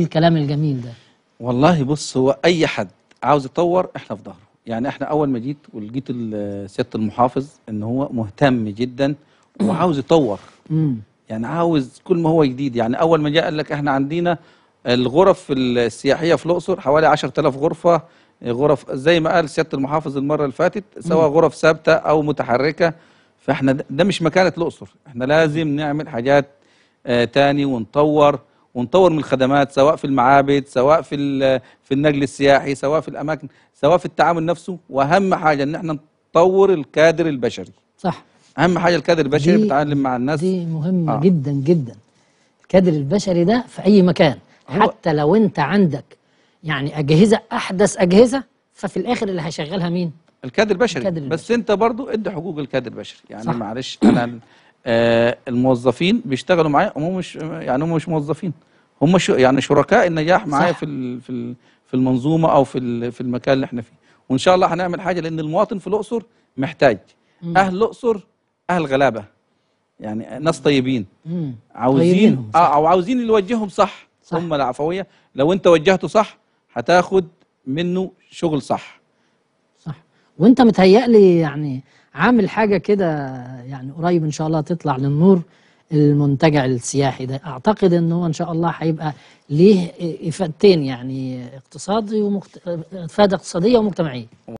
الكلام الجميل ده والله بص هو اي حد عاوز يتطور احنا في ظهره يعني احنا اول ما جيت ولقيت سياده المحافظ ان هو مهتم جدا وعاوز يطور يعني عاوز كل ما هو جديد يعني اول ما جاء قال لك احنا عندنا الغرف السياحيه في الاقصر حوالي 10000 غرفه غرف زي ما قال سياده المحافظ المره اللي فاتت سواء غرف ثابته او متحركه فاحنا ده مش مكانه الاقصر احنا لازم نعمل حاجات آه تاني ونطور ونطور من الخدمات سواء في المعابد سواء في في النجل السياحي سواء في الاماكن سواء في التعامل نفسه واهم حاجه ان احنا نطور الكادر البشري صح اهم حاجه الكادر البشري بيتعلم مع الناس دي مهمه آه. جدا جدا الكادر البشري ده في اي مكان حتى لو انت عندك يعني اجهزه احدث اجهزه ففي الاخر اللي هيشغلها مين الكادر البشري الكادر البشري. بس انت برضو ادي حقوق الكادر البشري يعني معلش انا آه الموظفين بيشتغلوا معايا هم مش يعني هم مش موظفين هم شو يعني شركاء النجاح معايا في في في المنظومه او في في المكان اللي احنا فيه وان شاء الله هنعمل حاجه لان المواطن في الاقصر محتاج مم. اهل الاقصر اهل غلابه يعني ناس طيبين مم. عاوزين اه او عاوزين اللي يوجههم صح. صح هم العفويه لو انت وجهته صح هتاخد منه شغل صح صح وانت متهيألي يعني عامل حاجه كده يعني قريب ان شاء الله تطلع للنور المنتجع السياحي ده اعتقد ان هو ان شاء الله هيبقى ليه افادتين يعني اقتصادي ومجت... افاده اقتصاديه ومجتمعيه